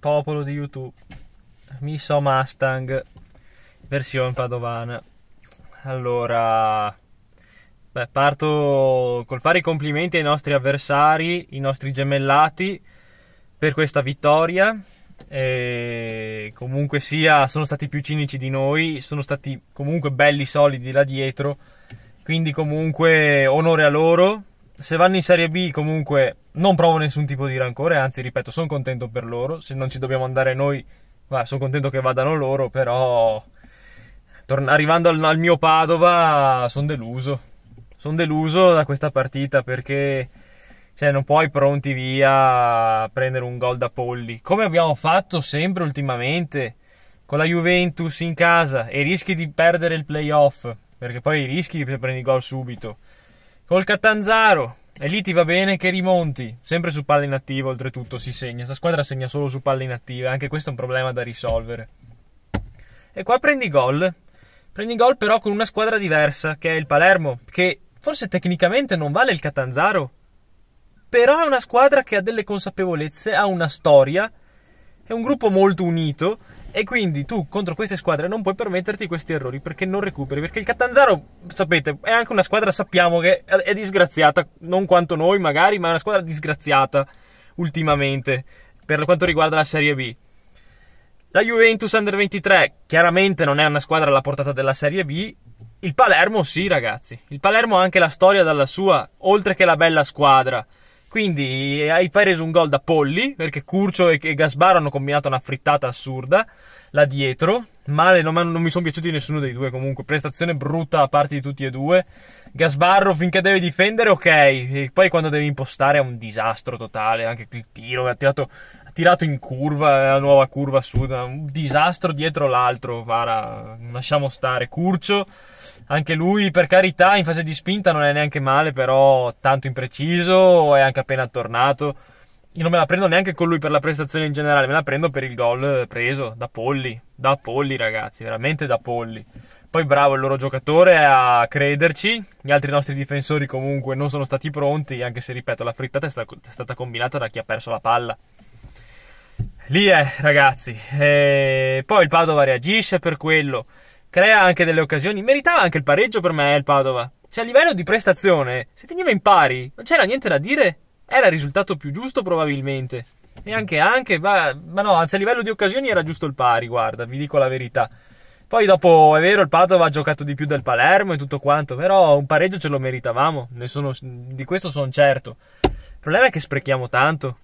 popolo di YouTube. Mi so Mustang, versione padovana. Allora, beh, parto col fare i complimenti ai nostri avversari, i nostri gemellati, per questa vittoria. E comunque sia, sono stati più cinici di noi, sono stati comunque belli solidi là dietro. Quindi comunque onore a loro. Se vanno in Serie B comunque non provo nessun tipo di rancore, anzi, ripeto, sono contento per loro. Se non ci dobbiamo andare noi, sono contento che vadano loro, però torna, arrivando al, al, mio Padova sono deluso. Sono deluso da questa partita perché cioè, non puoi pronti via prendere un gol da polli, come abbiamo fatto sempre ultimamente con la Juventus in casa e rischi di perdere il playoff, perché poi rischi che prendi gol subito. Col Catanzaro e lì ti va bene che rimonti, sempre su palle inattiva oltretutto si segna, questa squadra segna solo su palle inattive, anche questo è un problema da risolvere. E qua prendi gol, prendi gol però con una squadra diversa, che è il Palermo, che forse tecnicamente non vale il Catanzaro, però è una squadra che ha delle consapevolezze, ha una storia, è un gruppo molto unito e quindi tu contro queste squadre non puoi permetterti questi errori perché non recuperi. Perché il Catanzaro, sapete, è anche una squadra, sappiamo che è disgraziata, non quanto noi magari, ma è una squadra disgraziata ultimamente per quanto riguarda la Serie B. La Juventus Under 23 chiaramente non è una squadra alla portata della Serie B. Il Palermo sì, ragazzi. Il Palermo ha anche la storia dalla sua, oltre che la bella squadra. Quindi hai preso un gol da Polli perché Curcio e Gasbaro hanno combinato una frittata assurda là dietro male, non, non mi sono piaciuti nessuno dei due comunque, prestazione brutta a parte di tutti e due. Gasbarro finché deve difendere, ok, e poi quando deve impostare è un disastro totale, anche il tiro ha tirato, ha tirato in curva, la nuova curva sud, un disastro dietro l'altro, Vara, lasciamo stare. Curcio, anche lui per carità in fase di spinta non è neanche male, però tanto impreciso, è anche appena tornato io non me la prendo neanche con lui per la prestazione in generale, me la prendo per il gol preso da Polli, da Polli ragazzi, veramente da Polli. Poi bravo il loro giocatore a crederci, gli altri nostri difensori comunque non sono stati pronti, anche se ripeto la frittata è, stata combinata da chi ha perso la palla. Lì è ragazzi, e poi il Padova reagisce per quello, crea anche delle occasioni, meritava anche il pareggio per me eh, il Padova. Cioè a livello di prestazione, se finiva in pari, non c'era niente da dire, era il risultato più giusto probabilmente. E anche, ma, ma no, anzi a livello di occasioni era giusto il pari, guarda, vi dico la verità. Poi dopo, è vero, il Padova ha giocato di più del Palermo e tutto quanto, però un pareggio ce lo meritavamo, sono, di questo sono certo. Il problema è che sprechiamo tanto,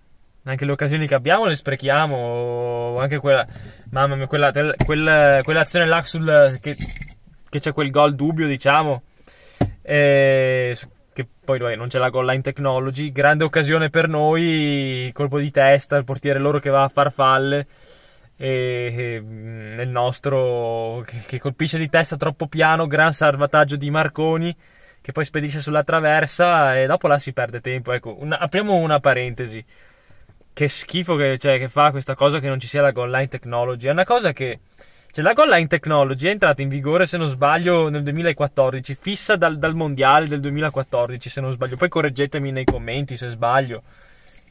anche le occasioni che abbiamo le sprechiamo, anche quella, mamma mia, quella, quel, quell'azione là sul, che, che c'è quel gol dubbio, diciamo, eh, che poi vabbè, non c'è la goal line technology, grande occasione per noi, colpo di testa, il portiere loro che va a far falle e, e mm, il nostro che, che, colpisce di testa troppo piano, gran salvataggio di Marconi che poi spedisce sulla traversa e dopo là si perde tempo. Ecco, una, apriamo una parentesi. Che schifo che, cioè, che fa questa cosa che non ci sia la goal line technology. È una cosa che cioè, la goal line technology è entrata in vigore, se non sbaglio, nel 2014, fissa dal, dal mondiale del 2014, se non sbaglio. Poi correggetemi nei commenti se sbaglio.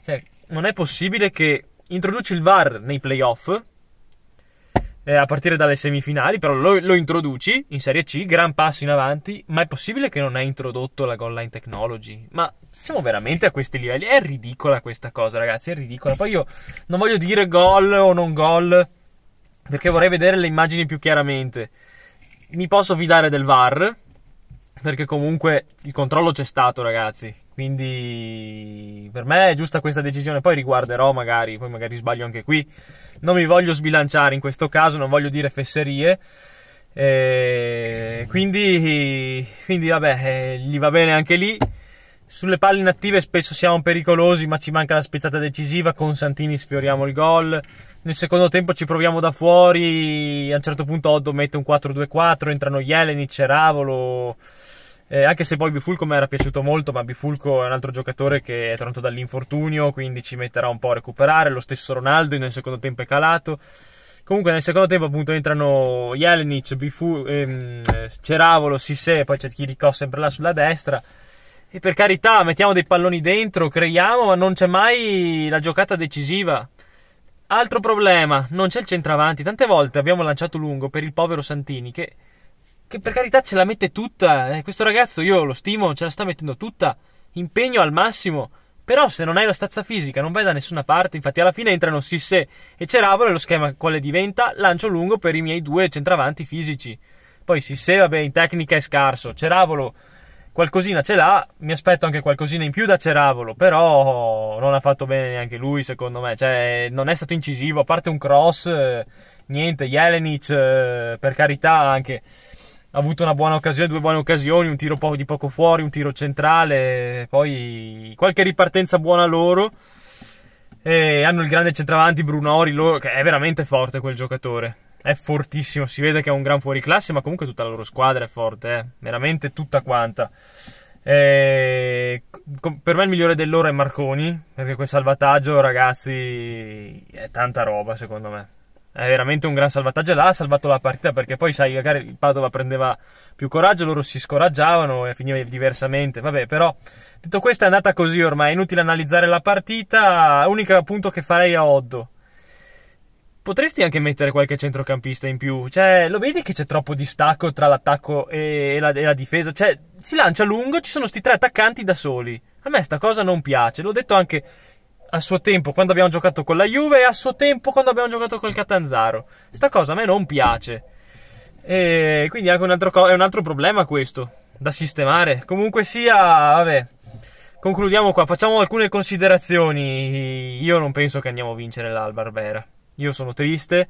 Cioè, non è possibile che introduci il VAR nei playoff, eh, a partire dalle semifinali, però lo, lo, introduci in Serie C, gran passo in avanti, ma è possibile che non hai introdotto la goal line technology? Ma siamo veramente a questi livelli? È ridicola questa cosa, ragazzi, è ridicola. Poi io non voglio dire gol o non gol, perché vorrei vedere le immagini più chiaramente. Mi posso fidare del VAR perché comunque il controllo c'è stato, ragazzi. Quindi per me è giusta questa decisione. Poi riguarderò magari, poi magari sbaglio anche qui. Non mi voglio sbilanciare in questo caso, non voglio dire fesserie. E eh, quindi, quindi vabbè, eh, gli va bene anche lì. Sulle palle inattive spesso siamo pericolosi, ma ci manca la spezzata decisiva. Con Santini sfioriamo il gol. Nel secondo tempo ci proviamo da fuori. A un certo punto Oddo mette un 4-2-4, entrano Jelenic e Ravolo. Eh, anche se poi Bifulco mi era piaciuto molto, ma Bifulco è un altro giocatore che è tornato dall'infortunio, quindi ci metterà un po' a recuperare. Lo stesso Ronaldo nel secondo tempo è calato. Comunque nel secondo tempo appunto entrano Jelenic, Bifu, ehm, Ceravolo, Sissè, poi c'è Chiricò sempre là sulla destra. E per carità, mettiamo dei palloni dentro, creiamo, ma non c'è mai la giocata decisiva. Altro problema, non c'è il centravanti. Tante volte abbiamo lanciato lungo per il povero Santini che, che per carità ce la mette tutta. Eh. Questo ragazzo io lo stimo, ce la sta mettendo tutta. Impegno al massimo. Però se non hai la stazza fisica non vai da nessuna parte, infatti alla fine entrano Sisse e Ceravolo e lo schema quale diventa lancio lungo per i miei due centravanti fisici. Poi Sisse, vabbè, in tecnica è scarso, Ceravolo qualcosina ce l'ha, mi aspetto anche qualcosina in più da Ceravolo, però non ha fatto bene neanche lui secondo me, cioè non è stato incisivo, a parte un cross, eh, niente, Jelenic eh, per carità anche ha avuto una buona occasione, due buone occasioni, un tiro di poco fuori, un tiro centrale, poi qualche ripartenza buona loro. E hanno il grande centravanti Brunori, loro, che è veramente forte quel giocatore è fortissimo. Si vede che è un gran fuoriclasse, ma comunque tutta la loro squadra è forte, eh? veramente tutta quanta. E... Eh, per me il migliore dell'ora è Marconi, perché quel salvataggio, ragazzi, è tanta roba secondo me. È veramente un gran salvataggio. Là ha salvato la partita perché poi, sai, magari il Padova prendeva più coraggio, loro si scoraggiavano e finiva diversamente. Vabbè, però, detto questo, è andata così ormai. È inutile analizzare la partita. L'unico appunto che farei a Oddo potresti anche mettere qualche centrocampista in più. Cioè, lo vedi che c'è troppo distacco tra l'attacco e la, e la difesa? Cioè, si lancia lungo, ci sono questi tre attaccanti da soli. A me sta cosa non piace, l'ho detto anche a suo tempo quando abbiamo giocato con la Juve e a suo tempo quando abbiamo giocato col Catanzaro. Sta cosa a me non piace. E quindi anche un altro co- è un altro problema questo da sistemare. Comunque sia, vabbè. Concludiamo qua, facciamo alcune considerazioni. Io non penso che andiamo a vincere l'Albarbera io sono triste.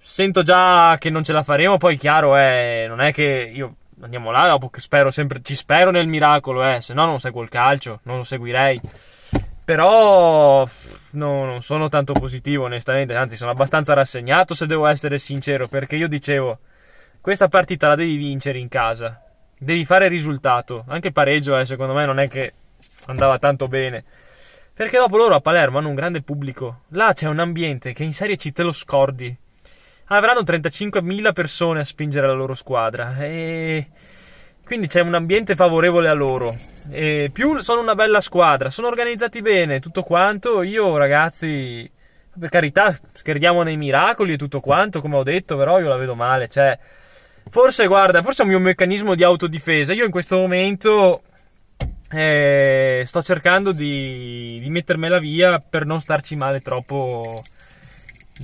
Sento già che non ce la faremo, poi chiaro, eh, non è che io andiamo là dopo che spero sempre, ci spero nel miracolo, eh, se no non seguo il calcio, non lo seguirei. Però no, non sono tanto positivo onestamente, anzi sono abbastanza rassegnato se devo essere sincero, perché io dicevo, questa partita la devi vincere in casa, devi fare risultato, anche pareggio eh, secondo me non è che andava tanto bene perché dopo loro a Palermo hanno un grande pubblico. Là c'è un ambiente che in Serie C te lo scordi. Avranno 35.000 persone a spingere la loro squadra. E quindi c'è un ambiente favorevole a loro. E più sono una bella squadra, sono organizzati bene, tutto quanto. Io, ragazzi, per carità, crediamo nei miracoli e tutto quanto, come ho detto, però io la vedo male. Cioè, forse, guarda, forse è un mio meccanismo di autodifesa. Io in questo momento eh, sto cercando di, di mettermela via per non starci male troppo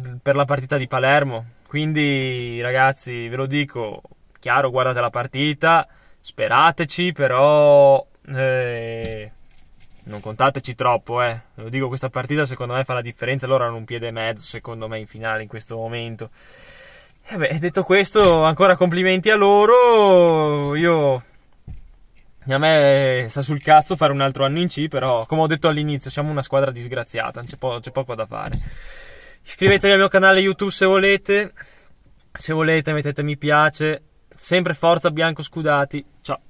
mm, per la partita di Palermo. Quindi, ragazzi, ve lo dico chiaro: guardate la partita, sperateci, però eh, non contateci troppo. Eh. Ve lo dico, questa partita secondo me fa la differenza. Loro hanno un piede e mezzo, secondo me, in finale in questo momento. E eh beh, detto questo, ancora complimenti a loro. Io a me sta sul cazzo fare un altro anno in C, però come ho detto all'inizio siamo una squadra disgraziata, c'è, po- c'è poco da fare. Iscrivetevi al mio canale YouTube se volete, se volete mettete mi piace, sempre forza bianco scudati, ciao.